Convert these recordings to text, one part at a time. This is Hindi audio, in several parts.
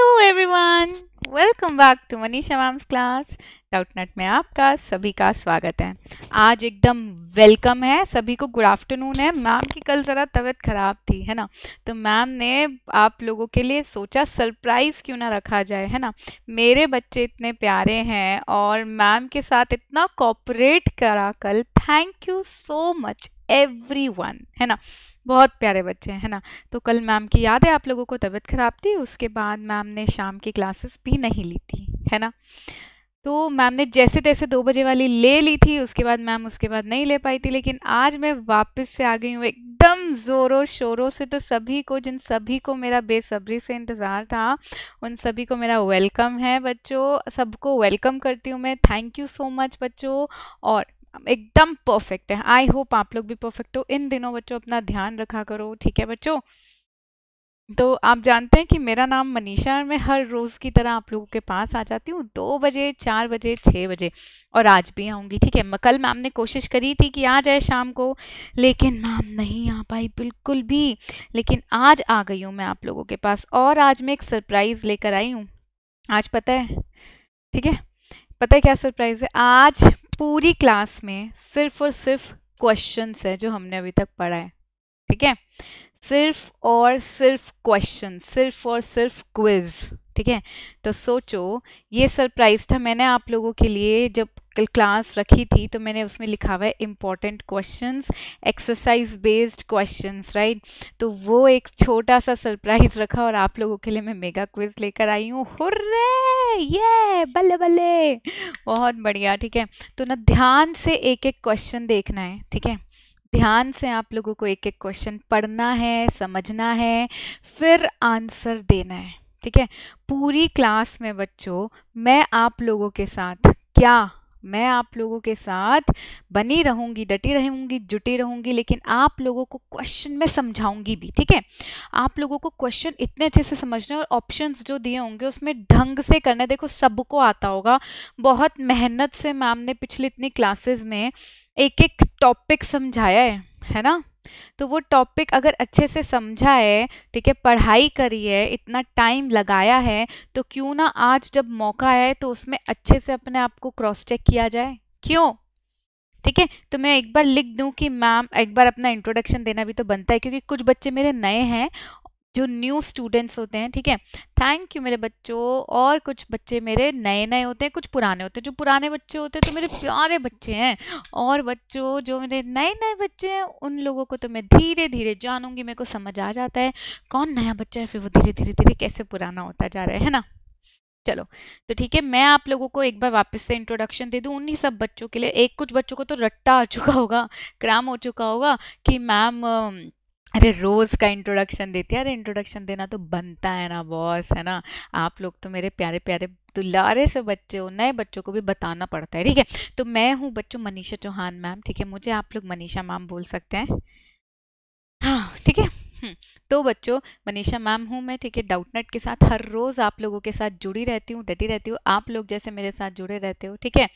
Hello everyone! Welcome back to Manisha Mam's class. Doubtnut में आपका सभी का स्वागत है आज एकदम वेलकम है सभी को गुड आफ्टरनून है मैम की कल ज़रा तबीयत ख़राब थी है ना तो मैम ने आप लोगों के लिए सोचा सरप्राइज़ क्यों ना रखा जाए है ना मेरे बच्चे इतने प्यारे हैं और मैम के साथ इतना कॉपरेट करा कल thank you so much everyone है ना बहुत प्यारे बच्चे हैं है ना तो कल मैम की याद है आप लोगों को तबीयत ख़राब थी उसके बाद मैम ने शाम की क्लासेस भी नहीं ली थी है ना तो मैम ने जैसे तैसे दो बजे वाली ले ली थी उसके बाद मैम उसके बाद नहीं ले पाई थी लेकिन आज मैं वापस से आ गई हूँ एकदम ज़ोरों शोरों से तो सभी को जिन सभी को मेरा बेसब्री से इंतज़ार था उन सभी को मेरा वेलकम है बच्चों सबको वेलकम करती हूँ मैं थैंक यू सो मच बच्चों और एकदम परफेक्ट है आई होप आप लोग भी परफेक्ट हो इन दिनों बच्चों अपना ध्यान रखा करो ठीक है बच्चों तो आप जानते हैं कि मेरा नाम मनीषा और मैं हर रोज़ की तरह आप लोगों के पास आ जाती हूँ दो बजे चार बजे छः बजे और आज भी आऊँगी ठीक है कल मैम ने कोशिश करी थी कि आ जाए शाम को लेकिन मैम नहीं आ पाई बिल्कुल भी लेकिन आज आ गई हूँ मैं आप लोगों के पास और आज मैं एक सरप्राइज़ लेकर आई हूँ आज पता है ठीक है पता है क्या सरप्राइज़ है आज पूरी क्लास में सिर्फ और सिर्फ क्वेश्चन है जो हमने अभी तक पढ़ा है ठीक है सिर्फ और सिर्फ क्वेश्चन सिर्फ और सिर्फ क्विज ठीक है तो सोचो ये सरप्राइज था मैंने आप लोगों के लिए जब कल क्लास रखी थी तो मैंने उसमें लिखा हुआ है important questions exercise based questions right तो वो एक छोटा सा सरप्राइज रखा और आप लोगों के लिए मैं मेगा क्विज लेकर आई हूँ हुर्रे ये बल्ले बल्ले बहुत बढ़िया ठीक है तो ना ध्यान से एक एक क्वेश्चन देखना है ठीक है ध्यान से आप लोगों को एक एक क्वेश्चन पढ़ना है समझना है फिर आंसर देना है ठीक है पूरी क्लास में बच्चों मैं आप लोगों के साथ क्या मैं आप लोगों के साथ बनी रहूँगी डटी रहूँगी जुटी रहूँगी लेकिन आप लोगों को क्वेश्चन में समझाऊँगी भी ठीक है आप लोगों को क्वेश्चन इतने अच्छे से समझने और ऑप्शंस जो दिए होंगे उसमें ढंग से करने देखो सबको आता होगा बहुत मेहनत से मैम ने पिछली इतनी क्लासेस में एक एक टॉपिक समझाया है है ना तो वो टॉपिक अगर अच्छे से समझा है ठीक है पढ़ाई करी है इतना टाइम लगाया है तो क्यों ना आज जब मौका है तो उसमें अच्छे से अपने आप को क्रॉस चेक किया जाए क्यों ठीक है तो मैं एक बार लिख दूं कि मैम एक बार अपना इंट्रोडक्शन देना भी तो बनता है क्योंकि कुछ बच्चे मेरे नए हैं जो न्यू स्टूडेंट्स होते हैं ठीक है थैंक यू मेरे बच्चों और कुछ बच्चे मेरे नए नए होते हैं कुछ पुराने होते हैं जो पुराने बच्चे होते हैं तो मेरे प्यारे बच्चे हैं और बच्चों जो मेरे नए नए बच्चे हैं उन लोगों को तो मैं धीरे धीरे जानूंगी मेरे को समझ आ जाता है कौन नया बच्चा है फिर वो धीरे धीरे धीरे कैसे पुराना होता जा रहा है ना चलो तो ठीक है मैं आप लोगों को एक बार वापस से इंट्रोडक्शन दे दूँ उन्हीं सब बच्चों के लिए एक कुछ बच्चों को तो रट्टा आ चुका होगा क्राम हो चुका होगा कि मैम अरे रोज़ का इंट्रोडक्शन देती है अरे इंट्रोडक्शन देना तो बनता है ना बॉस है ना आप लोग तो मेरे प्यारे प्यारे दुलारे से बच्चे हो नए बच्चों को भी बताना पड़ता है ठीक है तो मैं हूँ बच्चों मनीषा चौहान मैम ठीक है मुझे आप लोग मनीषा मैम बोल सकते हैं हम्म, तो बच्चों मनीषा मैम हूँ मैं ठीक है डाउटनेट के साथ हर रोज़ आप लोगों के साथ जुड़ी रहती हूँ डटी रहती हूँ आप लोग जैसे मेरे साथ जुड़े रहते हो ठीक है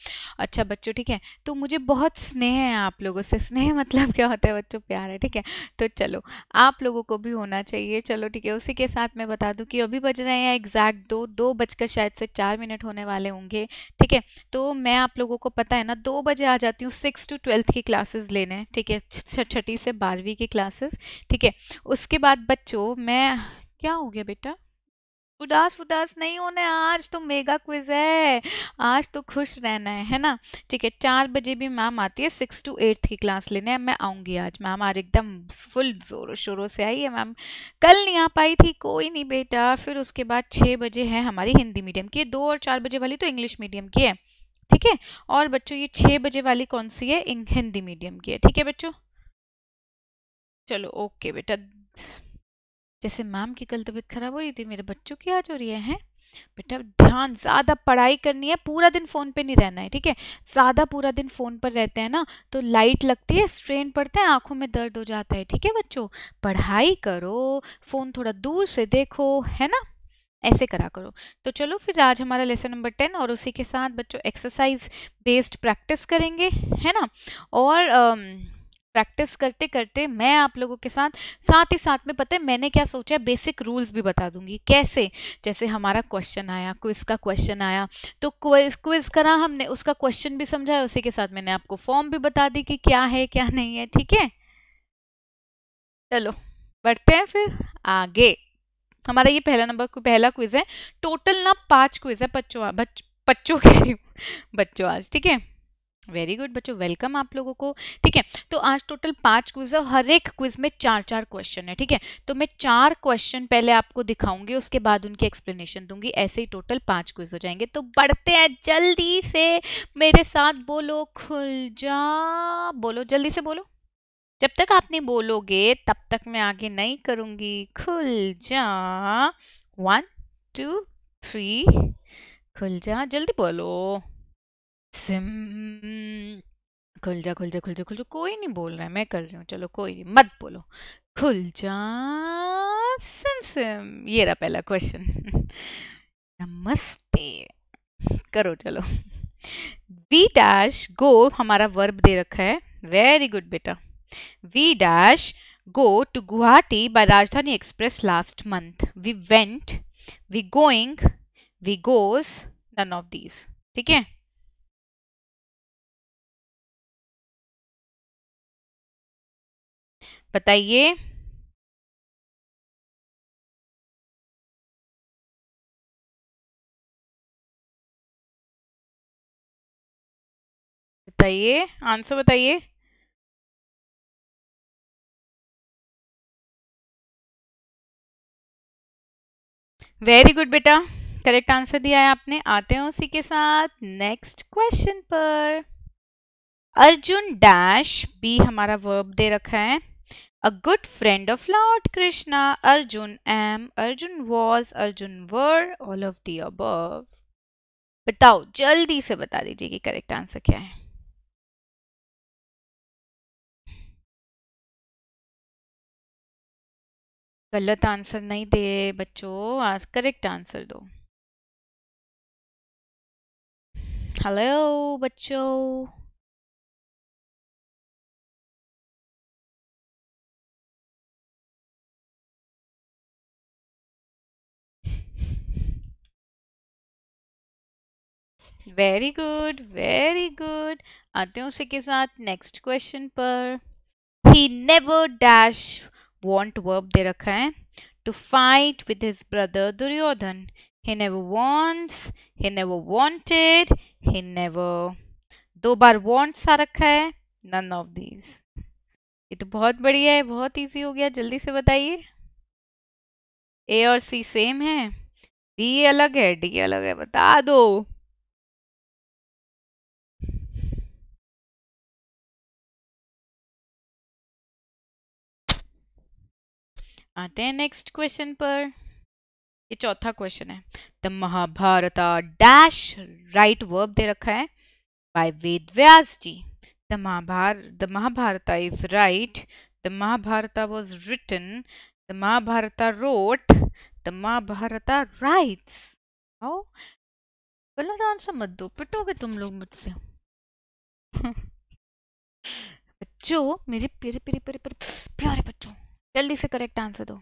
अच्छा बच्चों ठीक है तो मुझे बहुत स्नेह है आप लोगों से स्नेह मतलब क्या होता है बच्चों प्यार है ठीक है तो चलो आप लोगों को भी होना चाहिए चलो ठीक है उसी के साथ मैं बता दूँ कि अभी बज रहे हैं एग्जैक्ट दो दो बजकर शायद से चार मिनट होने वाले होंगे ठीक है तो मैं आप लोगों को पता है ना दो बजे आ जाती हूँ सिक्स टू ट्वेल्थ की क्लासेस लेने ठीक है छठी से बारहवीं की क्लासेस ठीक है उसके बाद बच्चों मैं क्या हो गया बेटा उदास उदास नहीं होने आज तो मेगा क्विज है आज तो खुश रहना है है ना ठीक है चार बजे भी मैम आती है सिक्स टू एट्थ की क्लास लेने मैं आऊँगी आज मैम आज एकदम फुल ज़ोरों शोरों से आई है मैम कल नहीं आ पाई थी कोई नहीं बेटा फिर उसके बाद छः बजे है हमारी हिंदी मीडियम की दो और चार बजे वाली तो इंग्लिश मीडियम की है ठीक है और बच्चों ये छः बजे वाली कौन सी है हिंदी मीडियम की है ठीक है बच्चों चलो ओके बेटा जैसे मैम की कल तबीयत खराब हो रही थी मेरे बच्चों की आज हो रही है बेटा ध्यान ज़्यादा पढ़ाई करनी है पूरा दिन फ़ोन पे नहीं रहना है ठीक है ज़्यादा पूरा दिन फ़ोन पर रहते हैं ना तो लाइट लगती है स्ट्रेन पड़ता है आंखों में दर्द हो जाता है ठीक है बच्चों पढ़ाई करो फ़ोन थोड़ा दूर से देखो है ना ऐसे करा करो तो चलो फिर आज हमारा लेसन नंबर टेन और उसी के साथ बच्चों एक्सरसाइज बेस्ड प्रैक्टिस करेंगे है ना और आ, प्रैक्टिस करते करते मैं आप लोगों के साथ साथ ही साथ में पता है मैंने क्या सोचा है बेसिक रूल्स भी बता दूंगी कैसे जैसे हमारा क्वेश्चन आया क्विज का क्वेश्चन आया तो क्विज क्विज करा हमने उसका क्वेश्चन भी समझाया उसी के साथ मैंने आपको फॉर्म भी बता दी कि क्या है क्या नहीं है ठीक है चलो बढ़ते हैं फिर आगे हमारा ये पहला नंबर पहला क्विज है टोटल ना पाँच क्विज है बच्चों बच्चों कह रही हूँ बच्चों आज ठीक है वेरी गुड बच्चों वेलकम आप लोगों को ठीक है तो आज टोटल पांच क्विज है हर एक क्विज में चार चार क्वेश्चन है ठीक है तो मैं चार क्वेश्चन पहले आपको दिखाऊंगी उसके बाद उनकी एक्सप्लेनेशन दूंगी ऐसे ही टोटल पांच क्विज हो जाएंगे तो बढ़ते हैं जल्दी से मेरे साथ बोलो खुल जा बोलो जल्दी से बोलो जब तक आप नहीं बोलोगे तब तक मैं आगे नहीं करूंगी खुल जा वन टू थ्री खुल जा जल्दी बोलो सिम खुल जा खुल जा खुल जा खुल जा कोई नहीं बोल रहा है मैं कर रही हूँ चलो कोई नहीं मत बोलो खुल जा सिम सिम ये रहा पहला क्वेश्चन नमस्ते करो चलो वी डैश गो हमारा वर्ब दे रखा है वेरी गुड बेटा we dash go to Guwahati by Rajdhani express last month we went we going we goes none of these ठीक है बताइए बताइए आंसर बताइए वेरी गुड बेटा करेक्ट आंसर दिया है आपने आते हैं उसी के साथ नेक्स्ट क्वेश्चन पर अर्जुन डैश बी हमारा वर्ब दे रखा है a good friend of Lord Krishna, Arjun am, Arjun was, Arjun were, all of the above. बताओ जल्दी से बता दीजिए कि करेक्ट आंसर क्या है गलत आंसर नहीं दे बच्चों आज करेक्ट आंसर दो हेलो बच्चों वेरी गुड वेरी गुड आते हैं उसी के साथ नेक्स्ट क्वेश्चन पर he never dash want verb दे रखा है to fight with his brother Duryodhan he never wants he never wanted he never दो बार वॉन्ट्स आ रखा है नन ऑफ दीज ये तो बहुत बढ़िया है बहुत ईजी हो गया जल्दी से बताइए ए और सी सेम है डी अलग है डी अलग है बता दो आते हैं नेक्स्ट क्वेश्चन पर ये चौथा क्वेश्चन है the Mahabharat dash write verb दे रखा है बाय वेद व्यास जी द महाभार the Mahabharat is write the Mahabharat was written the Mahabharat wrote the Mahabharat writes आओ गलत आंसर मत दो पिटोगे तुम लोग मुझसे बच्चों मेरे प्यारे प्यारे प्यारे प्यारे बच्चों जल्दी से करेक्ट आंसर दो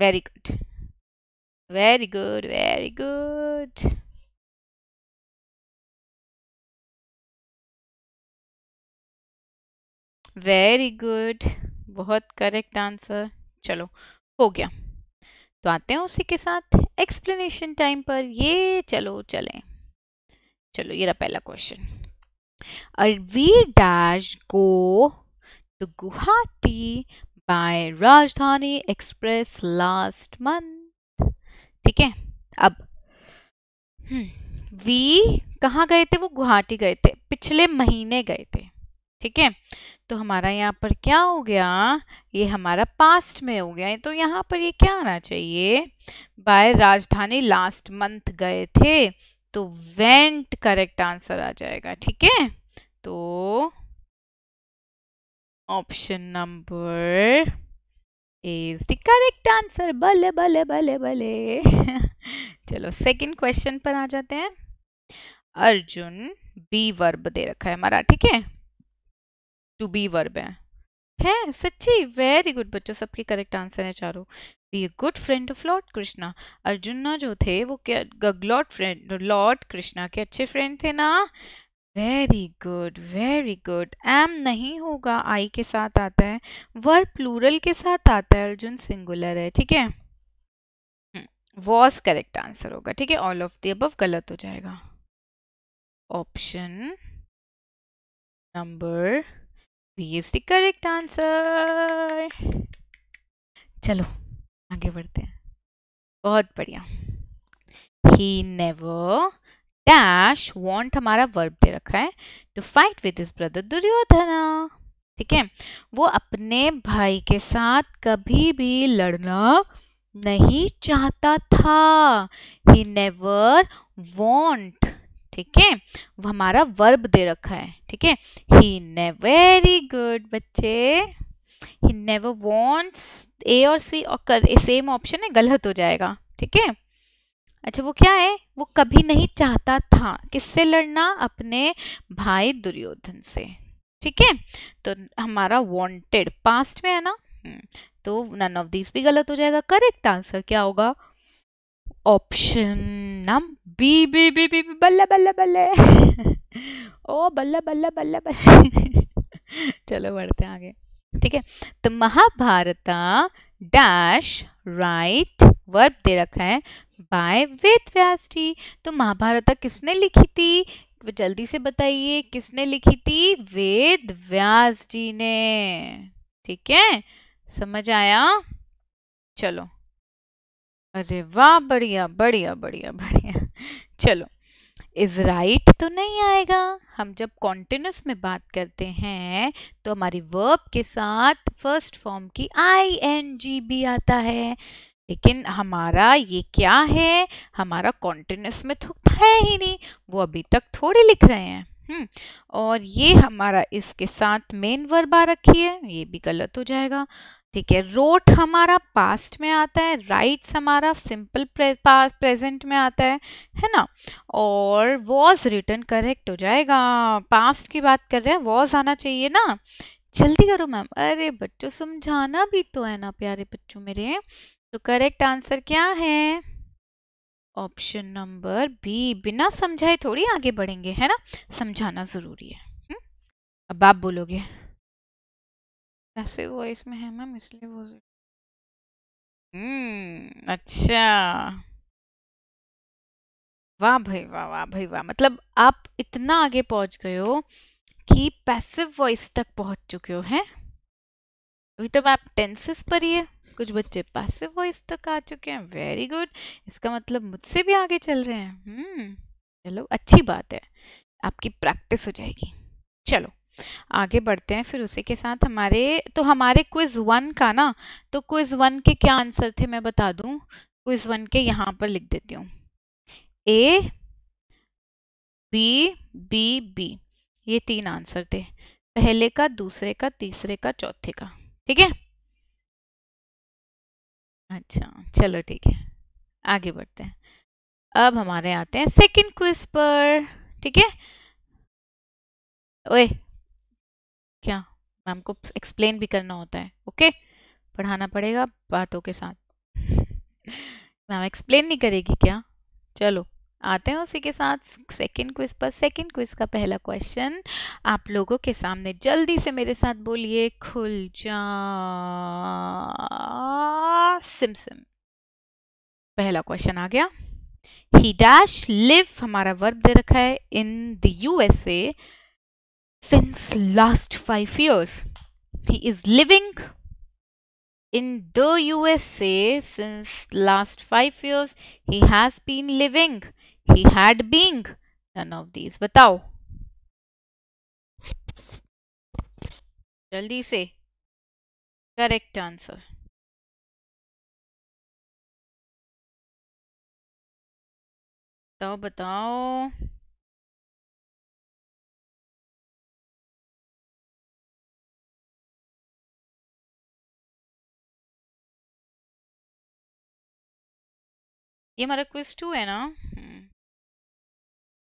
very good very good very good very good बहुत करेक्ट आंसर चलो हो गया तो आते हैं उसी के साथ एक्सप्लेनेशन टाइम पर ये चलो चले चलो ये रहा पहला क्वेश्चन अरवीर dash go to Guwahati by Rajdhani express last month ठीक है अब वी हम्म, कहाँ गए थे वो गुवाहाटी गए थे पिछले महीने गए थे ठीक है तो हमारा यहाँ पर क्या हो गया ये हमारा पास्ट में हो गया तो यहाँ पर ये क्या आना चाहिए बाय राजधानी लास्ट मंथ गए थे तो वेंट करेक्ट आंसर आ जाएगा ठीक है तो Option number is the correct answer. भले भले भले भले चलो सेकंड क्वेश्चन पर आ जाते हैं अर्जुन बी वर्ब दे रखा है हमारा ठीक है टू बी वर्ब है है सच्ची वेरी गुड बच्चों सबके करेक्ट आंसर है चारों be a good friend of lord Krishna Arjun ना जो थे वो क्या लॉर्ड फ्रेंड लॉर्ड कृष्णा के अच्छे फ्रेंड थे ना वेरी गुड वेरी गुड एम नहीं होगा आई के साथ आता है वर प्लूरल के साथ आता है अर्जुन सिंगुलर है ठीक है वॉज करेक्ट आंसर होगा ठीक है ऑल ऑफ द अबव गलत हो जाएगा option number B is the correct answer चलो आगे बढ़ते हैं बहुत बढ़िया ही नेवर डैश वॉन्ट हमारा वर्ब दे रखा है to fight with his brother Duryodhana ठीक है वो अपने भाई के साथ कभी भी लड़ना नहीं चाहता था ही नेवर वॉन्ट ठीक है वो हमारा वर्ब दे रखा है ठीक है ही ने वेरी गुड बच्चे ही नेवर वॉन्ट्स ए और सी और कर सेम ऑप्शन है गलत हो जाएगा ठीक है अच्छा वो क्या है वो कभी नहीं चाहता था किससे लड़ना अपने भाई दुर्योधन से ठीक है तो हमारा वांटेड पास्ट में है ना हम्म, तो नन ऑफ दीज भी गलत हो जाएगा करेक्ट आंसर क्या होगा ऑप्शन नम बी बी बी बी बल्ले बल्ले बल्ले ओ बल्ले बल्ले बल्ले बल्ले चलो बढ़ते आगे ठीक है तो महाभारत डैश राइट वर्ब दे रखा है बाय वेद व्यास जी तो महाभारत किसने लिखी थी जल्दी से बताइए किसने लिखी थी वेद व्यास जी ने ठीक है समझ आया चलो अरे वाह बढ़िया बढ़िया बढ़िया बढ़िया चलो इज राइट right तो नहीं आएगा हम जब कॉन्टिन्यूस में बात करते हैं तो हमारी वर्ब के साथ फर्स्ट फॉर्म की आई एन जी भी आता है लेकिन हमारा ये क्या है हमारा कॉन्टिन्यूस में तो है ही नहीं वो अभी तक थोड़े लिख रहे हैं हम्म, और ये हमारा इसके साथ मेन वर्ब आ रखी है ये भी गलत हो जाएगा ठीक है रोट हमारा पास्ट में आता है राइट्स हमारा सिंपल प्रेजेंट में आता है है ना और वॉज रिटर्न करेक्ट हो जाएगा पास्ट की बात कर रहे हैं वॉज आना चाहिए ना जल्दी करो मैम अरे बच्चों समझाना भी तो है ना प्यारे बच्चों मेरे तो करेक्ट आंसर क्या है ऑप्शन नंबर बी बिना समझाए थोड़ी आगे बढ़ेंगे है ना समझाना ज़रूरी है हुँ? हम्म? अब आप बोलोगे ऐसे वॉइस में है मैम इसलिए वो हम्म अच्छा वाह भाई वाह वाह भाई वाह मतलब आप इतना आगे पहुंच गए हो कि पैसिव वॉइस तक पहुंच चुके हो हैं अभी तो आप टेंसेस पर ही है कुछ बच्चे पैसिव वॉइस तक आ चुके हैं वेरी गुड इसका मतलब मुझसे भी आगे चल रहे हैं हम्म, चलो अच्छी बात है आपकी प्रैक्टिस हो जाएगी चलो आगे बढ़ते हैं फिर उसी के साथ हमारे तो हमारे क्विज वन का ना तो क्विज वन के क्या आंसर थे मैं बता दूं क्विज वन के यहाँ पर लिख देती हूँ ए बी बी बी ये तीन आंसर थे पहले का दूसरे का तीसरे का चौथे का ठीक है अच्छा चलो ठीक है आगे बढ़ते हैं अब हमारे आते हैं सेकंड क्विज पर ठीक है ओए क्या मैम को एक्सप्लेन भी करना होता है ओके पढ़ाना पड़ेगा बातों के साथ मैम एक्सप्लेन नहीं करेगी क्या चलो आते हैं उसी के साथ सेकंड क्विज पर सेकंड क्विज का पहला क्वेश्चन आप लोगों के सामने जल्दी से मेरे साथ बोलिए खुल जा सिमसिम पहला क्वेश्चन आ गया ही डैश लिव हमारा वर्ब दे रखा है in the USA since last five years he is living in the USA since last five years he has been living he had being none of these बताओ जल्दी से करेक्ट आंसर बताओ बताओ ये हमारा क्विज टू है ना हम्म.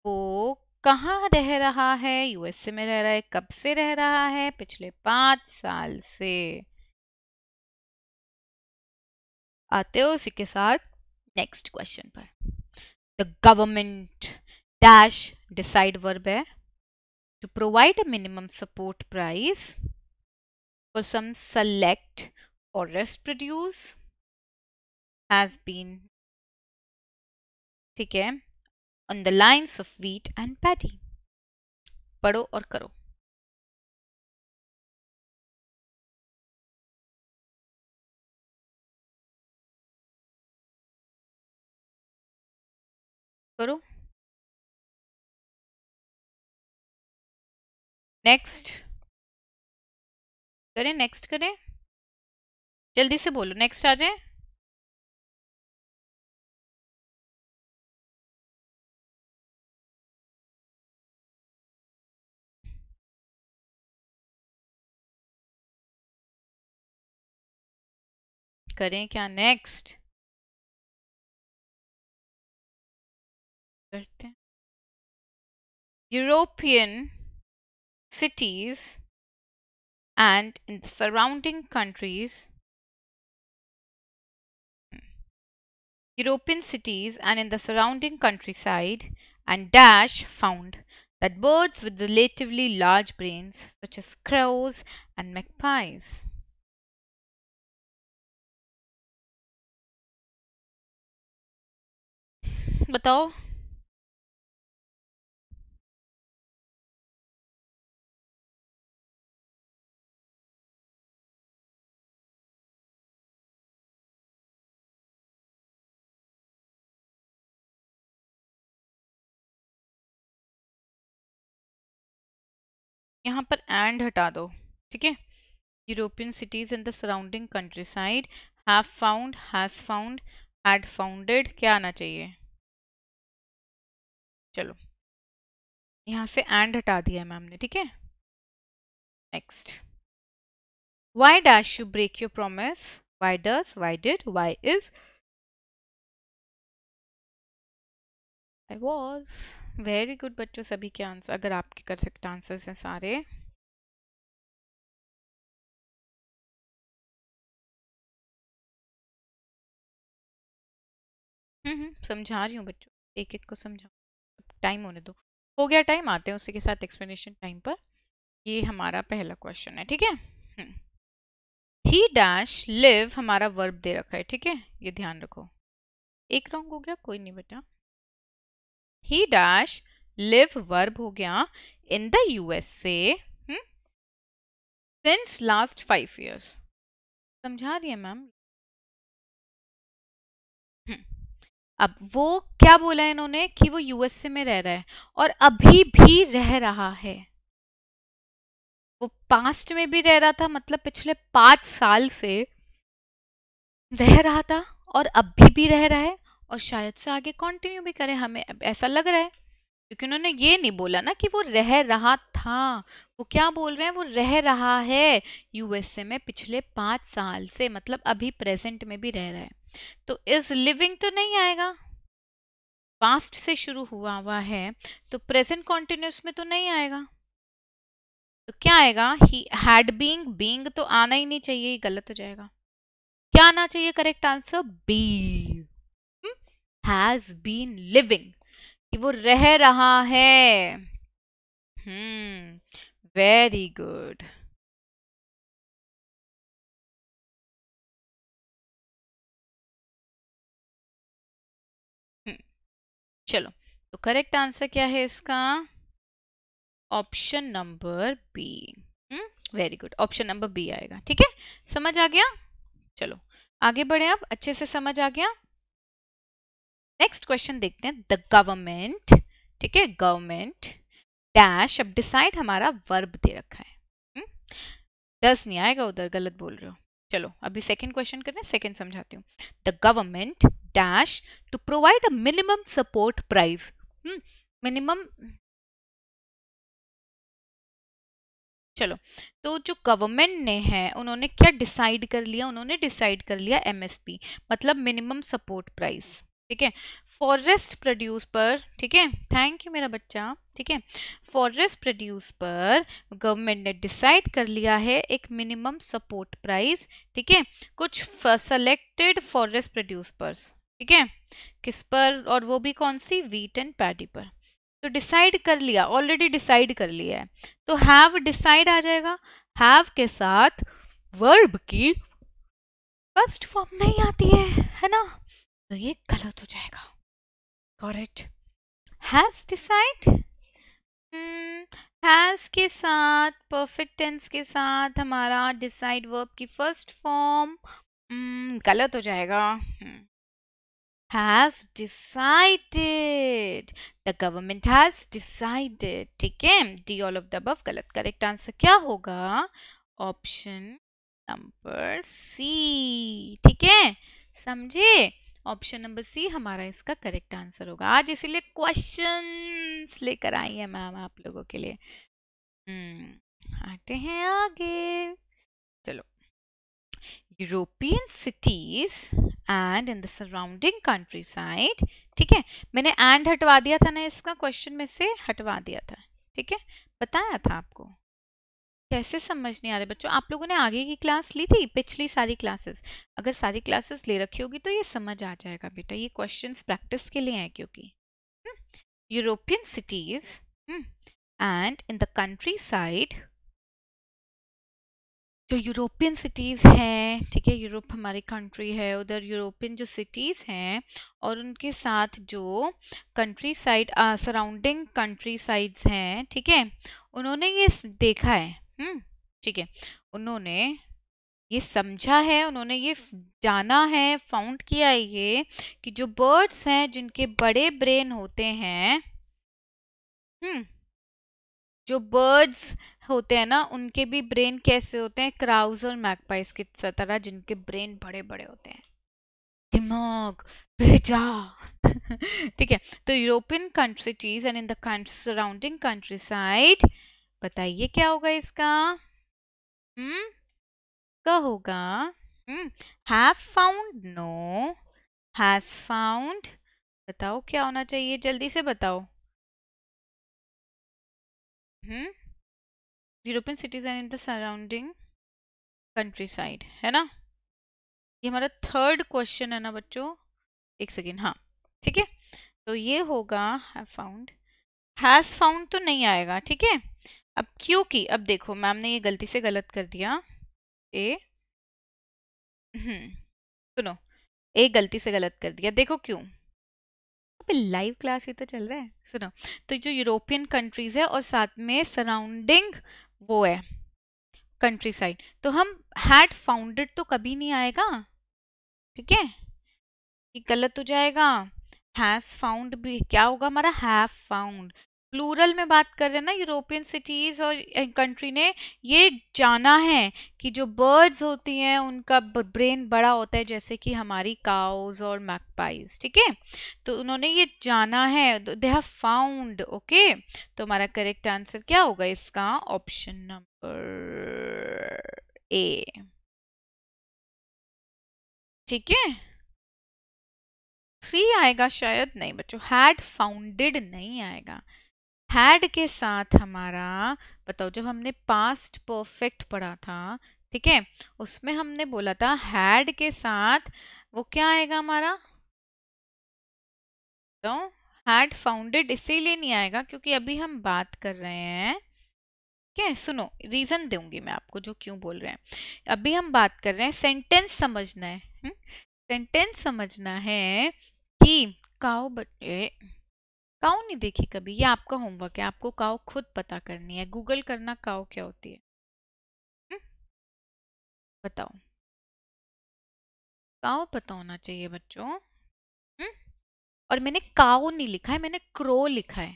वो कहाँ रह रहा है यूएसए में रह रहा है कब से रह रहा है पिछले पांच साल से आते हो उसी के साथ नेक्स्ट क्वेश्चन पर the government dash decide verb है provide provide minimum support price for for some select forest produce has been ठीक है on the lines of wheat and paddy पढ़ो और करो करो नेक्स्ट करें नेक्स्ट करें जल्दी से बोलो नेक्स्ट आ जाए करें क्या नेक्स्ट करते European cities and in the surrounding countries European cities and in the surrounding countryside and Dash found that birds with relatively large brains such as crows and magpies बताओ यहाँ पर एंड हटा दो ठीक है European cities in the surrounding countryside have found has found had founded क्या आना चाहिए चलो यहाँ से एंड हटा दिया है मैम ने ठीक है next why dash you break your promise why does why did why is I was very good बच्चों सभी के आंसर अगर आपके कर सकते आंसर्स हैं सारे हम्म, हम्म समझा रही हूँ बच्चों एक एक को समझा टाइम होने दो हो गया टाइम आते हैं उसी के साथ एक्सप्लेनेशन टाइम पर ये हमारा पहला क्वेश्चन है ठीक है ही डैश लिव हमारा वर्ब दे रखा है ठीक है ये ध्यान रखो एक रॉन्ग हो गया कोई नहीं बेटा ही डैश लिव वर्ब हो गया in the USA since last five years समझा रही है मैम अब वो क्या बोला है इन्होंने कि वो यूएसए में रह रहा है और अभी भी रह रहा है वो पास्ट में भी रह रहा था मतलब पिछले पांच साल से रह रहा था और अभी भी रह रहा है और शायद से आगे कंटिन्यू भी करें हमें ऐसा लग रहा है क्योंकि उन्होंने ये नहीं बोला ना कि वो रह रहा था वो क्या बोल रहे हैं वो रह रहा है यूएसए में पिछले पाँच साल से मतलब अभी प्रेजेंट में भी रह रहा है तो इज लिविंग तो नहीं आएगा पास्ट से शुरू हुआ हुआ है तो प्रेजेंट कॉन्टिन्यूस में तो नहीं आएगा तो क्या आएगा ही हैड बींग बींग तो आना ही नहीं चाहिए गलत हो जाएगा क्या आना चाहिए correct answer B has been living कि वो रह रहा है हम्म वेरी गुड हम्म, चलो तो करेक्ट आंसर क्या है इसका option number B very good option number B आएगा ठीक है समझ आ गया चलो आगे बढ़े आप अच्छे से समझ आ गया नेक्स्ट क्वेश्चन देखते हैं द गवर्नमेंट ठीक है गवर्नमेंट डैश अब डिसाइड हमारा वर्ब दे रखा है दस हम्म? नहीं आएगा उधर गलत बोल रहे हो चलो अभी सेकंड क्वेश्चन करें सेकंड समझाती हूँ the government dash to provide a minimum support price minimum चलो तो जो गवर्नमेंट ने है उन्होंने क्या डिसाइड कर लिया उन्होंने डिसाइड कर लिया एमएसपी मतलब मिनिमम सपोर्ट प्राइस ठीक है फॉरेस्ट प्रोड्यूस पर ठीक है थैंक यू मेरा बच्चा ठीक है फॉरेस्ट प्रोड्यूस पर गवर्नमेंट ने डिसाइड कर लिया है एक मिनिमम सपोर्ट प्राइस ठीक है कुछ सेलेक्टेड फॉरेस्ट प्रोड्यूस पर ठीक है किस पर और वो भी कौन सी वीट एंड पैडी पर तो डिसाइड कर लिया ऑलरेडी डिसाइड कर लिया है तो हैव डिसाइड आ जाएगा हैव के साथ वर्ब की फर्स्ट फॉर्म नहीं आती है है ना तो ये गलत हो जाएगा करेक्ट हैज डिसाइड हैज के साथ परफेक्ट टेंस के साथ हमारा डिसाइड वर्ब की फर्स्ट फॉर्म hmm, गलत हो जाएगा has decided the government has decided ठीक है D all of the above गलत करेक्ट आंसर क्या होगा ऑप्शन नंबर सी ठीक है समझे ऑप्शन नंबर सी हमारा इसका करेक्ट आंसर होगा आज इसीलिए क्वेश्चन लेकर आई है मैम आप लोगों के लिए हम्म, आते हैं आगे चलो European cities and in the surrounding countryside ठीक है मैंने एंड हटवा दिया था ना इसका क्वेश्चन में से हटवा दिया था ठीक है बताया था आपको कैसे समझ नहीं आ रहे बच्चों आप लोगों ने आगे की क्लास ली थी पिछली सारी क्लासेस अगर सारी क्लासेस ले रखी होगी तो ये समझ आ जाएगा बेटा ये क्वेश्चंस प्रैक्टिस के लिए हैं क्योंकि European cities and in the countryside जो यूरोपियन सिटीज़ हैं ठीक है यूरोप हमारी कंट्री है उधर यूरोपियन जो सिटीज़ हैं और उनके साथ जो countryside surrounding countrysides हैं ठीक है उन्होंने ये देखा है हम्म ठीक है उन्होंने ये समझा है उन्होंने ये जाना है फाउंड किया है ये कि जो बर्ड्स हैं जिनके बड़े ब्रेन होते हैं हम्म जो बर्ड्स होते हैं ना उनके भी ब्रेन कैसे होते हैं क्राउज और मैकपाइस की तरह जिनके ब्रेन बड़े बड़े होते हैं दिमाग बेटा ठीक है तो European countries and in the country surrounding countryside बताइए क्या होगा इसका हम्म का होगा have found no has found बताओ क्या होना चाहिए जल्दी से बताओ हम्म European cities and in the surrounding countryside है ना ये हमारा थर्ड क्वेश्चन है ना बच्चों एक सेकेंड हाँ ठीक है तो ये होगा हैव फाउंड हैज़ फाउंड तो नहीं आएगा ठीक है अब क्यू की अब देखो मैम ने ये गलती से गलत कर दिया ए हम्म, सुनो ए गलती से गलत कर दिया देखो क्यों अबे लाइव क्लास ही तो चल रहा है सुनो तो जो यूरोपियन कंट्रीज है और साथ में सराउंडिंग वो है कंट्री साइड तो हम हैड फाउंडेड तो कभी नहीं आएगा ठीक है ये गलत हो जाएगा हैज़ फाउंड भी क्या होगा हमारा हैव फाउंड प्लूरल में बात कर रहे हैं ना यूरोपियन सिटीज़ और कंट्री ने ये जाना है कि जो बर्ड्स होती हैं उनका ब्रेन बड़ा होता है जैसे कि हमारी काउज और मैकपाइज ठीक है तो उन्होंने ये जाना है दे हैव फाउंड ओके तो हमारा करेक्ट आंसर क्या होगा इसका ऑप्शन नंबर ए ठीक है सी आएगा शायद नहीं बच्चों हैड फाउंडेड नहीं आएगा हैड के साथ हमारा बताओ जब हमने पास्ट परफेक्ट पढ़ा था ठीक है उसमें हमने बोला था हैड के साथ वो क्या आएगा हमारा तो हैड फाउंडेड इसीलिए नहीं आएगा क्योंकि अभी हम बात कर रहे हैं ठीक है सुनो रीज़न दूंगी मैं आपको जो क्यों बोल रहे हैं अभी हम बात कर रहे हैं सेंटेंस समझना है सेंटेंस हम्म? समझना है कि काओ बच्चे काउ नहीं देखी कभी ये आपका होमवर्क है आपको काउ खुद पता करनी है गूगल करना काउ क्या होती है हुँ? हम्म। बताओ काउ पता होना चाहिए बच्चों हुँ? हम्म। और मैंने काउ नहीं लिखा है मैंने क्रो लिखा है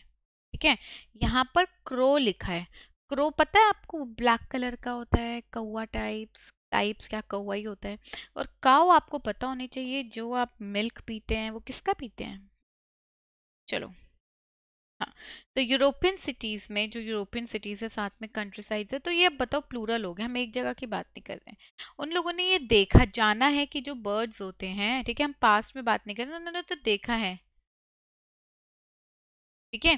ठीक है यहाँ पर क्रो लिखा है क्रो पता है आपको ब्लैक कलर का होता है कौआ टाइप्स टाइप्स क्या कौआ ही होता है और काउ आपको पता होनी चाहिए जो आप मिल्क पीते हैं वो किसका पीते हैं चलो हाँ तो यूरोपियन सिटीज़ में जो यूरोपियन सिटीज़ है साथ में कंट्री साइड है तो ये अब बताओ प्लूरल लोग हैं हम एक जगह की बात नहीं कर रहे हैं उन लोगों ने ये देखा जाना है कि जो बर्ड्स होते हैं ठीक है हम पास्ट में बात नहीं कर रहे उन्होंने तो देखा है ठीक है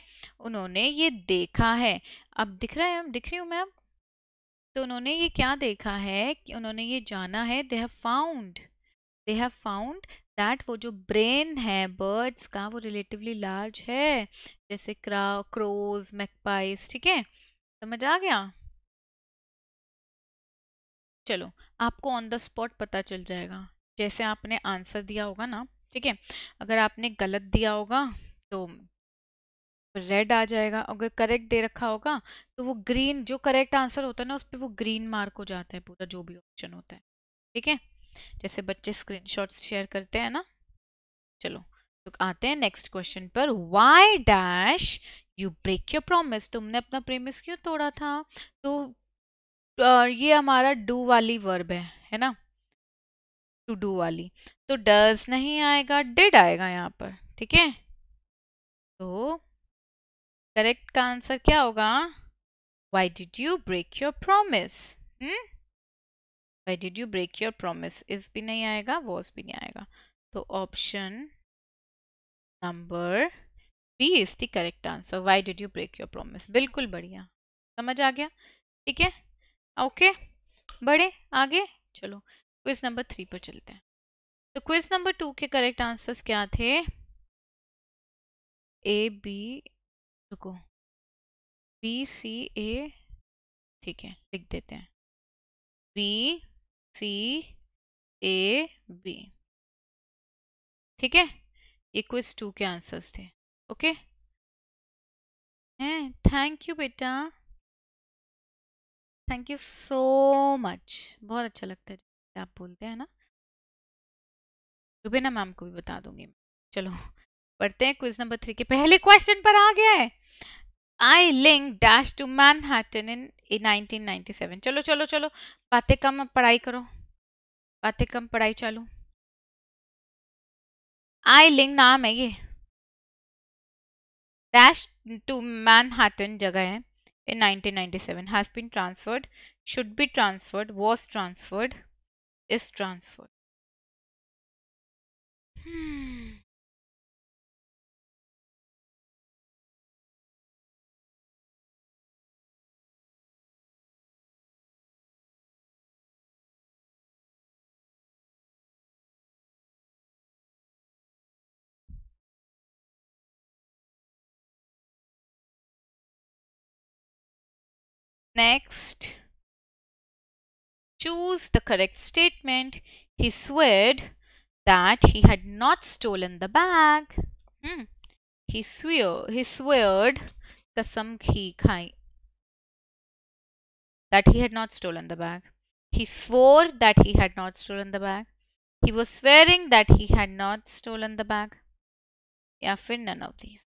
उन्होंने ये देखा है अब दिख रहा है दिख रही हूँ मैं अब तो उन्होंने ये क्या देखा है कि उन्होंने ये जाना है they have found they have found that वो जो ब्रेन है बर्ड्स का वो रिलेटिवली लार्ज है जैसे क्रा क्रोज मैकपाइस ठीक है समझ आ गया चलो आपको ऑन द स्पॉट पता चल जाएगा जैसे आपने आंसर दिया होगा ना ठीक है अगर आपने गलत दिया होगा तो रेड आ जाएगा अगर करेक्ट दे रखा होगा तो वो ग्रीन जो करेक्ट आंसर होता है ना उस पर वो ग्रीन मार्क हो जाता है पूरा जो भी ऑप्शन होता है ठीक है जैसे बच्चे स्क्रीनशॉट्स शेयर करते हैं ना चलो तो आते हैं नेक्स्ट क्वेश्चन पर why dash you break your promise तुमने अपना प्रेमिस क्यों तोड़ा था तो ये हमारा डू वाली वर्ब है है ना टू डू वाली तो डज नहीं आएगा डिड आएगा यहाँ पर ठीक है तो करेक्ट का आंसर क्या होगा why did you break your promise hmm why did you break your promise is भी नहीं आएगा वॉज भी नहीं आएगा तो option number B is the correct answer why did you break your promise बिल्कुल बढ़िया समझ आ गया ठीक है ओके बढ़े आगे चलो क्विज नंबर थ्री पर चलते हैं तो क्विज नंबर टू के करेक्ट आंसर्स क्या थे ए बी रुको बी सी ए ठीक है लिख देते हैं बी सी ए बी ठीक है ये क्विज टू के आंसर्स थे ओके हैं थैंक यू बेटा थैंक यू सो मच बहुत अच्छा लगता है आप बोलते हैं ना रुबेना मैम को भी बता दूंगी चलो पढ़ते हैं क्विज नंबर थ्री के पहले क्वेश्चन पर आ गया है I link dash to Manhattan in, in 1997. चलो चलो चलो बातें कम पढ़ाई करो बातें कम पढ़ाई चालू आई लिंक नाम है ये डैश टू मैन हार्टन जगह है in 1997 has been transferred should be transferred was transferred is transferred Next, choose the correct statement. He sweared that he had not stolen the bag. Hmm. He swore. He sweared kasam ki khai that he had not stolen the bag. He swore that he had not stolen the bag. He was swearing that he had not stolen the bag. Yeah, for none of these.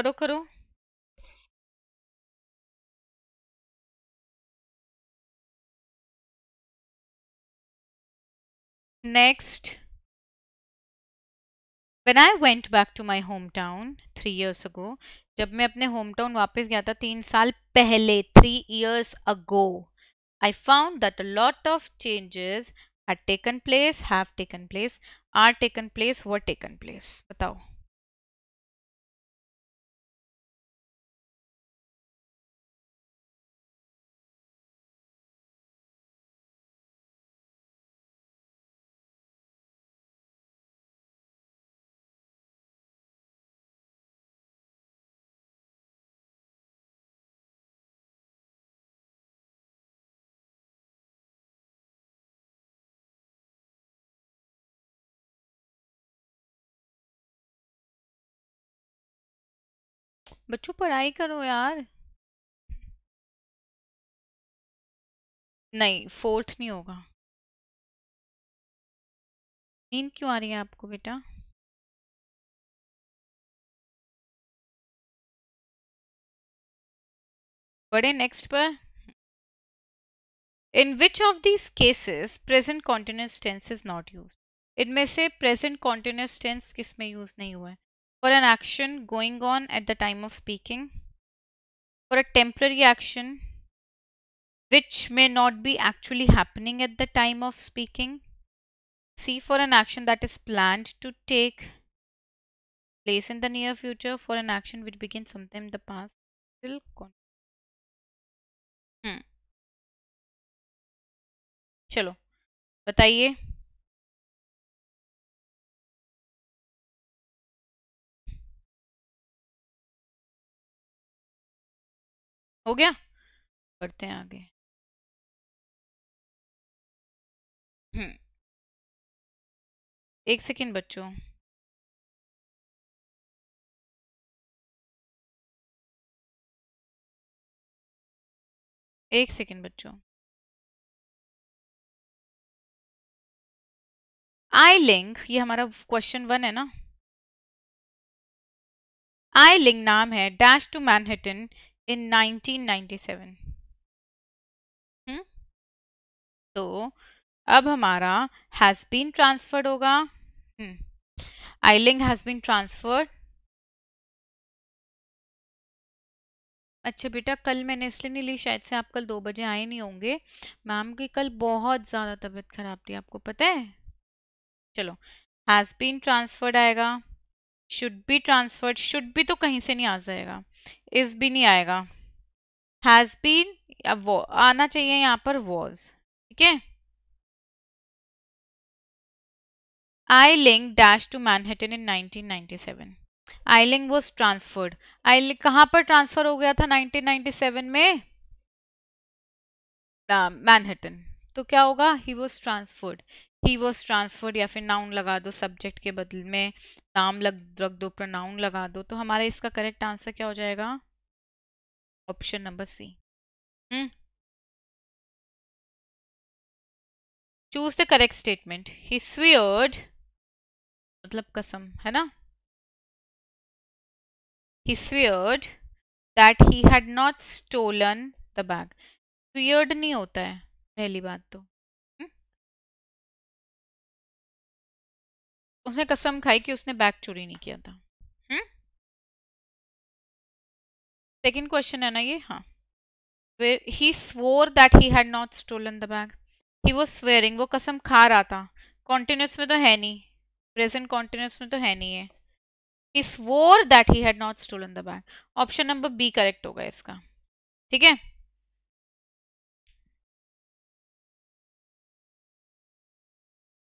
करो करो next when I went back to my home town three years ago जब मैं अपने होम टाउन वापस गया था तीन साल पहले three years ago I found that a lot of changes are taken place have taken place are taken place व प्लेस बताओ बच्चों पढ़ाई करो यार नहीं फोर्थ नहीं होगा नींद क्यों आ रही है आपको बेटा बड़े नेक्स्ट पर in which of these cases present continuous tense is not use इनमें से प्रेजेंट कॉन्टिन्यूस टेंस किस में यूज नहीं हुआ है for an action going on at the time of speaking, for a temporary action which may not be actually happening at the time of speaking, C for an action that is planned to take place in the near future, for an action which begins sometime in the past, still con. Hmm. चलो बताइए हो गया बढ़ते हैं आगे हम्म। एक सेकेंड बच्चों एक सेकेंड बच्चों आई लिंक ये हमारा क्वेश्चन वन है ना आई लिंक नाम है डैश टू मैनहेटन in 1997 हम्म तो अब हमारा हैज बीन ट्रांसफर्ड होगा आईलिंग हैज बीन ट्रांसफर्ड अच्छा बेटा कल मैंने इसलिए नहीं ली शायद से आप कल दो बजे आए नहीं होंगे मैम की कल बहुत ज़्यादा तबीयत खराब थी आपको पता है चलो हैज़ बीन ट्रांसफर्ड आएगा शुड बी ट्रांसफर्ड शुड भी तो कहीं से नहीं आ जाएगा इज भी नहीं आएगा हैज़ बीन अब आना चाहिए यहाँ पर वॉज ठीक है I link dash to Manhattan in 1997 I link was transferred I link कहाँ पर ट्रांसफर हो गया था 1997 में मैनहेटन uh, तो क्या होगा he was transferred he was transferred या फिर नाउन लगा दो सब्जेक्ट के बदल में नाम लग रख दो प्रोनाउन लगा दो तो हमारा इसका करेक्ट आंसर क्या हो जाएगा option number C choose the correct statement he sweared मतलब कसम है ना he sweared that he had not stolen the bag sweared नहीं होता है पहली बात तो उसने कसम खाई कि उसने बैग चोरी नहीं किया था सेकेंड हम्म? क्वेश्चन है ना ये हाँ he swore that he had not stolen the bag he was swearing वो कसम खा रहा था कॉन्टीन्यूस में तो है नहीं प्रेजेंट कॉन्टिन्यूस में तो है नहीं है he swore that he had not stolen the bag option number B correct होगा इसका ठीक है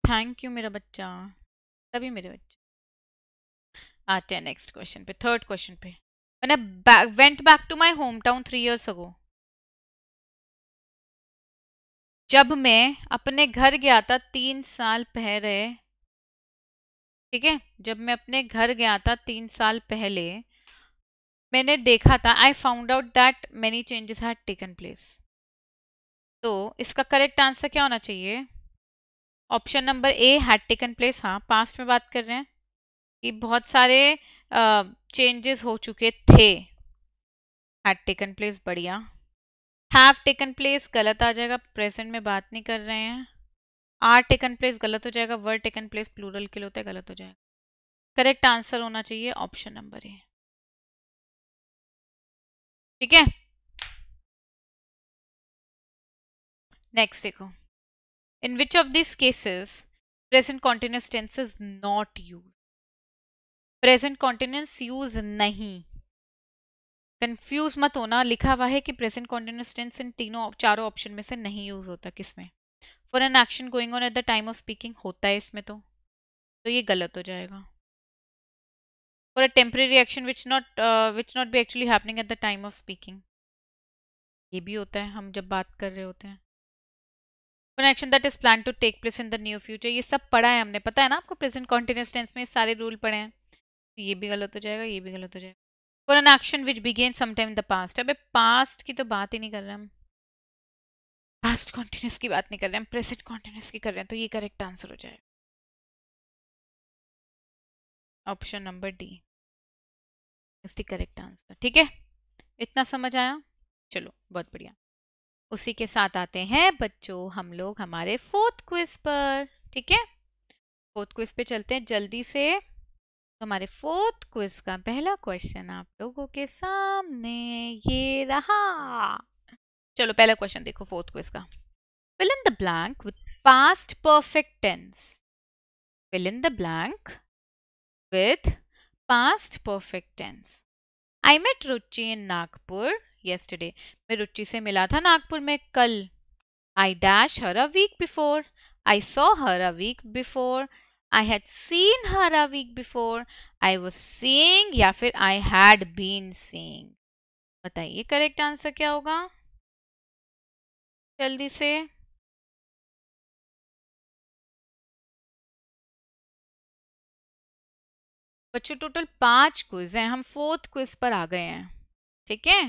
थैंक यू मेरा बच्चा तभी मेरे बच्चे आते हैं नेक्स्ट क्वेश्चन पे थर्ड क्वेश्चन पे मैंने went back to my home town three years ago जब मैं अपने घर गया था तीन साल पहले ठीक है जब मैं अपने घर गया था तीन साल पहले मैंने देखा था I found out that many changes had taken place तो इसका करेक्ट आंसर क्या होना चाहिए option number A had taken place हाँ पास्ट में बात कर रहे हैं कि बहुत सारे चेंजेस uh, हो चुके थे हैड टेकन प्लेस बढ़िया हैव टेकन प्लेस गलत आ जाएगा प्रेजेंट में बात नहीं कर रहे हैं आर टेकन प्लेस गलत हो जाएगा वर्ड टेकन प्लेस प्लूरल के लिए होता है गलत हो जाएगा करेक्ट आंसर होना चाहिए ऑप्शन नंबर ए ठीक है नेक्स्ट देखो In which of these cases present continuous tense is not used? Present continuous use नहीं कंफ्यूज मत होना लिखा हुआ है कि प्रेजेंट कॉन्टिन्यूस टेंस इन तीनों चारों ऑप्शन में से नहीं यूज होता किसमें for an action going on at the time of speaking होता है इसमें तो तो ये गलत हो जाएगा for a temporary action which not which not be actually happening at the time of speaking ये भी होता है हम जब बात कर रहे होते हैं action that is plan to take place in the new future ये सब पढ़ा है हमने पता है ना आपको प्रेजेंट कॉन्टिन्यूस टेंस में सारे रूल पढ़े हैं तो ये भी गलत हो जाएगा ये भी गलत हो जाएगा for an action which begin sometime in the past अब पास्ट की तो बात ही नहीं कर रहे हम पास्ट कॉन्टिन्यूस की बात नहीं कर रहे हम प्रेजेंट कॉन्टिन्यूस की कर रहे हैं तो ये करेक्ट आंसर हो जाएगा option number D is the correct answer ठीक है इतना समझ आया चलो बहुत बढ़िया उसी के साथ आते हैं बच्चों हम लोग हमारे फोर्थ क्विज पर ठीक है फोर्थ क्विज पे चलते हैं जल्दी से हमारे फोर्थ क्विज का पहला क्वेश्चन आप लोगों के सामने ये रहा चलो पहला क्वेश्चन देखो फोर्थ क्विज का fill in the blank with past perfect tense fill in the blank with past perfect tense I met Ruchi in Nagpur yesterday मैं रुचि से मिला था नागपुर में कल I dash her a week before I saw her a week before I had seen her a week before I was seeing या फिर आई हैड बीन सींग बताइए करेक्ट आंसर क्या होगा जल्दी से बच्चों टोटल पांच क्विज हैं हम फोर्थ क्विज पर आ गए हैं ठीक है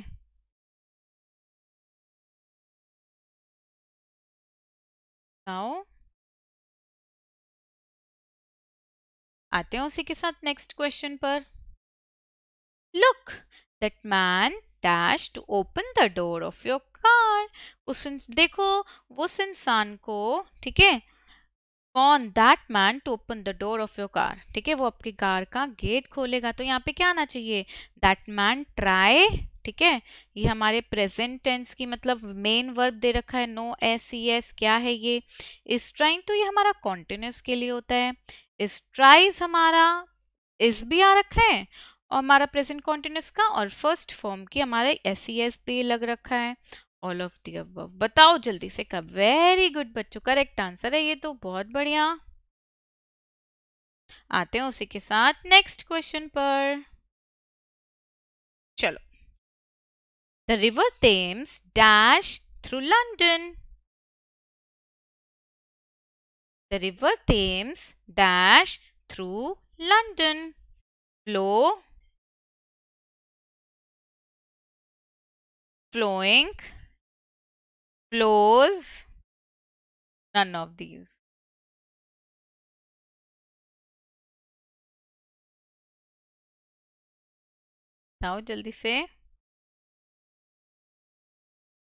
नाउ आते हैं उसी के साथ नेक्स्ट क्वेश्चन पर look that man dash to open the door of your car उस देखो उस इंसान को ठीक है कौन that man to open the door of your car ठीक है वो आपकी कार का गेट खोलेगा तो यहाँ पे क्या आना चाहिए दैट मैन ट्राई ठीक है ये हमारे प्रेजेंट टेंस की मतलब मेन वर्ब दे रखा है नो एस ई एस क्या है ये स्ट्राइन तो ये हमारा कॉन्टिन्यूस के लिए होता है स्ट्राइज हमारा इस भी आ रखा है और हमारा प्रेजेंट कॉन्टिन्यूस का और फर्स्ट फॉर्म की हमारे एस ई एस भी लग रखा है ऑल ऑफ दी अब बताओ जल्दी से कब वेरी गुड बच्चों करेक्ट आंसर है ये तो बहुत बढ़िया आते हैं उसी के साथ नेक्स्ट क्वेश्चन पर चलो The River Thames dash through London. The River Thames dash through London. Flow flowing flows none of these. Now jaldi se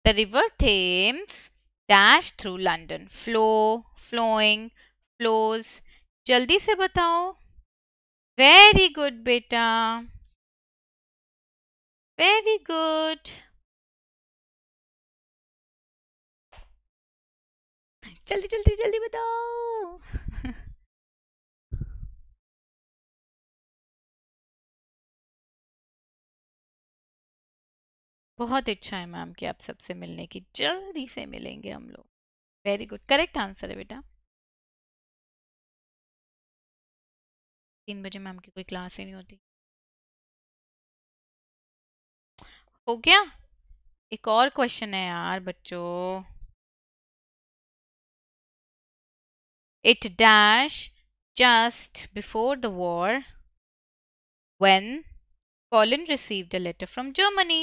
the River Thames dash through London. Flow, flowing, flows. जल्दी से बताओ Very good, beta. Very good. जल्दी जल्दी जल्दी बताओ बहुत इच्छा है मैम की आप सबसे मिलने की जल्दी से मिलेंगे हम लोग वेरी गुड करेक्ट आंसर है बेटा तीन बजे मैम की कोई क्लास ही नहीं होती हो गया एक और क्वेश्चन है यार बच्चों it dash just before the war when Colin received a letter from Germany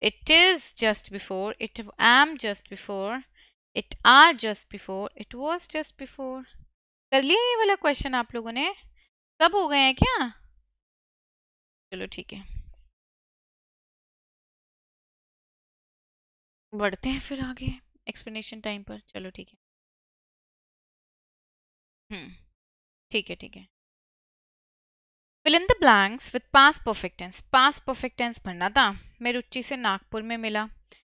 it is just before it am just before it are just before it was just before कर लिया ये वाला क्वेश्चन आप लोगों ने सब हो गए हैं क्या चलो ठीक है बढ़ते हैं फिर आगे एक्सप्लेनेशन टाइम पर चलो ठीक है हम्म ठीक है ठीक है fill in the blanks with past perfect tense past perfect tense भरना था मैं रुचि से नागपुर में मिला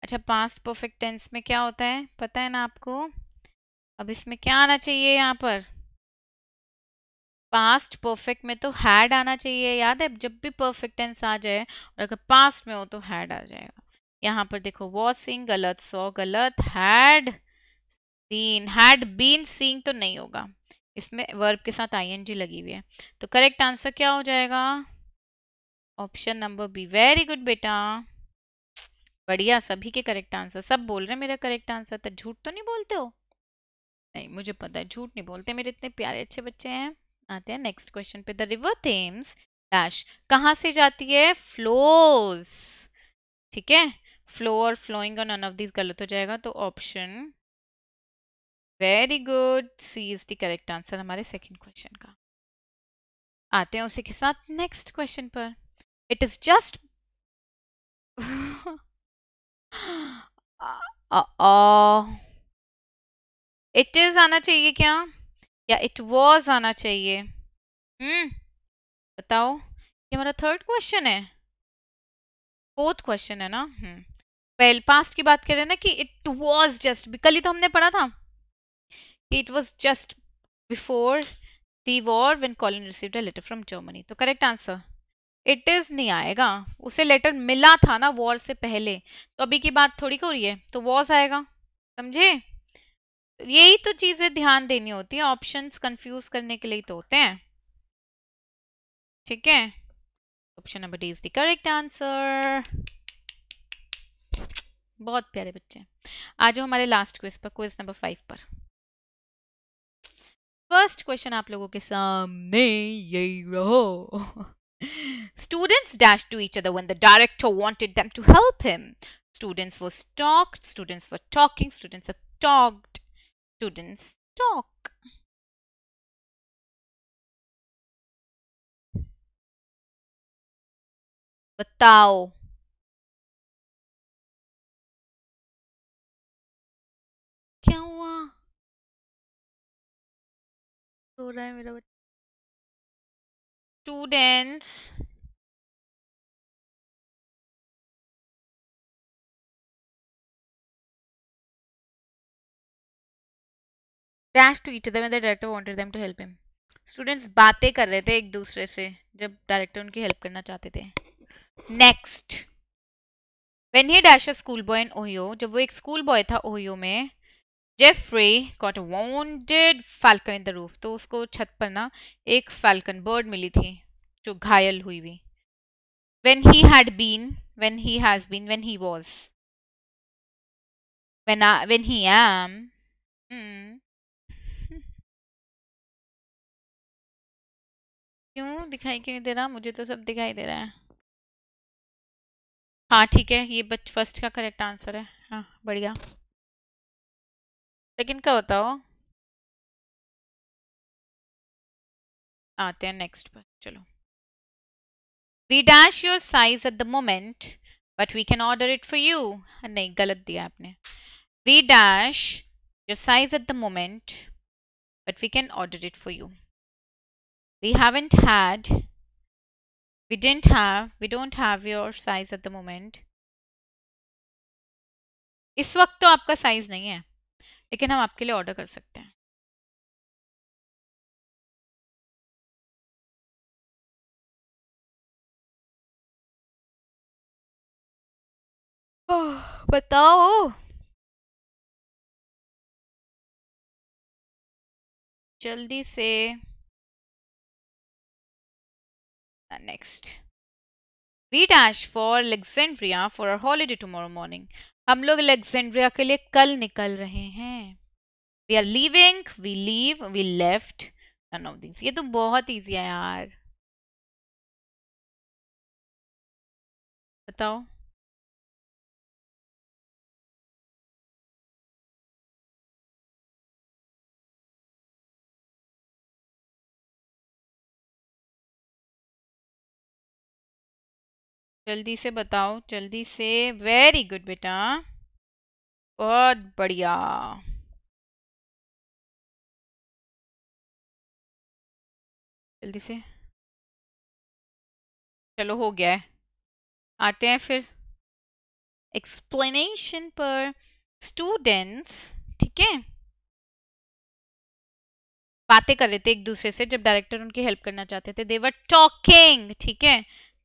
अच्छा पास परफेक्ट टेंस में क्या होता है पता है ना आपको अब इसमें क्या आना चाहिए यहाँ पर पास्ट परफेक्ट में तो हैड आना चाहिए याद है जब भी परफेक्ट टेंस आ जाए और अगर पास्ट में हो तो हैड आ जाएगा यहाँ पर देखो वॉसिंग गलत सो गलत had seen had been seen तो नहीं होगा इसमें वर्ब के साथ जी लगी हुई है तो करेक्ट आंसर क्या हो जाएगा option number B very good बेटा बढ़िया सभी के करेक्ट आंसर सब बोल रहे हैं मेरा करेक्ट आंसर तो झूठ तो नहीं बोलते हो नहीं मुझे पता है झूठ नहीं बोलते मेरे इतने प्यारे अच्छे बच्चे हैं आते हैं नेक्स्ट क्वेश्चन पे द रिवर थेम्स डैश कहाँ से जाती है फ्लोज ठीक है फ्लो और फ्लोइंग और नन ऑफ दीज गलत हो जाएगा तो option very good C is the correct answer हमारे सेकेंड क्वेश्चन का आते हैं उसी के साथ नेक्स्ट क्वेश्चन पर it is just it is आना चाहिए क्या या इट वॉज आना चाहिए हम्म hmm. बताओ ये हमारा थर्ड क्वेश्चन है फोर्थ क्वेश्चन है ना हम्म hmm. वेल पास्ट की बात करें ना कि इट वॉज जस्ट भी कल ही तो हमने पढ़ा था it was just before the war when Colin received a letter from Germany. तो correct answer. इट इज नहीं आएगा उसे लेटर मिला था ना वॉर से पहले तो अभी की बात थोड़ी हो रही है तो वॉज आएगा समझे यही तो चीजें ध्यान देनी होती है ऑप्शंस कंफ्यूज करने के लिए तो होते हैं ठीक है option number D is the correct answer बहुत प्यारे बच्चे आ जाओ हमारे लास्ट क्विज पर क्विज नंबर फाइव पर First question, आप लोगों के सामने यही रहो Students dashed to each other when the director wanted them to help him. Students were talked, students were talking, students have talked, students talk. बताओ क्या हुआ रो रहा है मेरा बच्चा students dash to each the director wanted them to help him students बातें कर रहे थे एक दूसरे से जब डायरेक्टर उनकी हेल्प करना चाहते थे next when he dash a school boy in Ohio जब वो एक स्कूल बॉय था ओहियो में Jeffrey Cott wanted falcon in the roof तो उसको छत पर ना एक फाल्कन बर्ड मिली थी जो घायल हुई हुई when he had been when he has been when he was when I when he am. Hmm। क्यों दिखाई क्यों दे रहा मुझे तो सब दिखाई दे रहा है हाँ ठीक है ये बच फर्स्ट का करेक्ट आंसर है हाँ बढ़िया लेकिन क्या बताओ आते हैं नेक्स्ट पर चलो we dash your size at the moment but we can order it for you नहीं गलत दिया आपने we dash your size at the moment but we can order it for you we haven't had we didn't have we don't have your size at the moment इस वक्त तो आपका साइज नहीं है लेकिन हम आपके लिए ऑर्डर कर सकते हैं ओ, बताओ जल्दी से next We dash for Alexandria for our holiday tomorrow morning. हम लोग अलेक्जेंड्रिया के लिए कल निकल रहे हैं we are living we leave we left none of ये तो बहुत ईजी है यार बताओ जल्दी से बताओ जल्दी से वेरी गुड बेटा बहुत बढ़िया जल्दी से चलो हो गया है आते हैं फिर एक्सप्लेनेशन पर स्टूडेंट्स ठीक है बातें कर रहे थे एक दूसरे से जब डायरेक्टर उनकी हेल्प करना चाहते थे देवर टॉकिंग ठीक है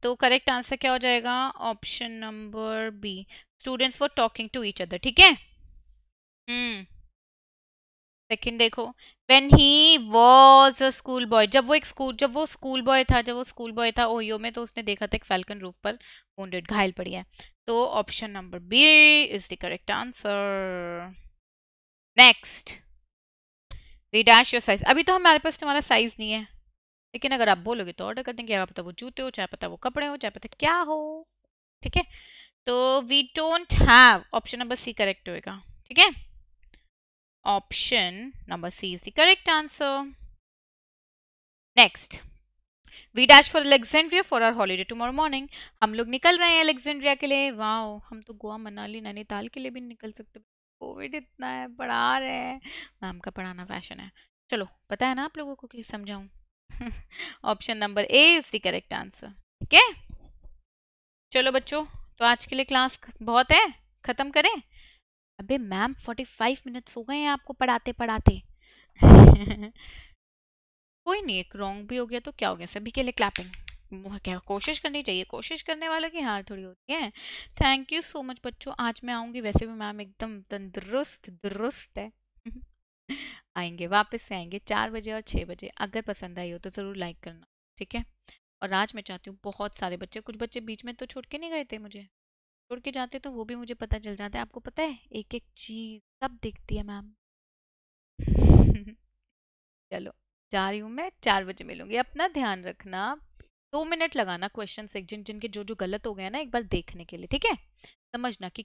तो करेक्ट आंसर क्या हो जाएगा option number B students for talking to each other ठीक है सेकेंड हम्म। देखो when he was a school boy जब वो एक स्कूल जब वो स्कूल बॉय था जब वो स्कूल बॉय था ओहियो में तो उसने देखा था एक फैल्कन रूफ पर वोडेड घायल पड़ी है तो option number B is the correct answer next we dash your size अभी तो हमारे पास तुम्हारा तो साइज नहीं है लेकिन अगर आप बोलोगे तो ऑर्डर कर देंगे आप पता वो जूते हो चाहे पता वो कपड़े हो चाहे पता क्या हो ठीक है तो we don't have option number C correct होएगा ठीक है option number C is the correct answer next we dash for Alexandria for our holiday tomorrow morning. हम लोग निकल रहे हैं अलेक्जेंड्रिया के लिए वाओ हम तो गोवा मनाली नैनीताल के लिए भी निकल सकते कोविड इतना है पढ़ा रहे हैं मैम का पढ़ाना फैशन है चलो पता है ना आप लोगों को क्लिप समझाऊं option number A is the correct answer ठीक है चलो बच्चों तो आज के लिए क्लास बहुत है ख़त्म करें अबे मैम फोर्टी फाइव मिनट्स हो गए हैं आपको पढ़ाते पढ़ाते कोई नहीं एक रॉन्ग भी हो गया तो क्या हो गया सभी के लिए क्लैपिंग क्या कोशिश करनी चाहिए कोशिश करने वालों की हार थोड़ी होती है थैंक यू सो मच बच्चों आज मैं आऊँगी वैसे भी मैम एकदम तंदुरुस्त दुरुस्त है आएंगे वापस से आएंगे चार बजे और छः बजे अगर पसंद आई हो तो ज़रूर लाइक करना ठीक है और आज मैं चाहती हूँ बहुत सारे बच्चे कुछ बच्चे बीच में तो छोड़ के नहीं गए थे मुझे छोड़ के जाते तो वो भी मुझे पता चल जाता है आपको पता है एक एक चीज़ सब दिखती है मैम चलो जा रही हूँ मैं चार बजे मिलूंगी अपना ध्यान रखना दो मिनट लगाना क्वेश्चन से जिन जिनके जो जो गलत हो गया ना एक बार देखने के लिए ठीक है समझना कि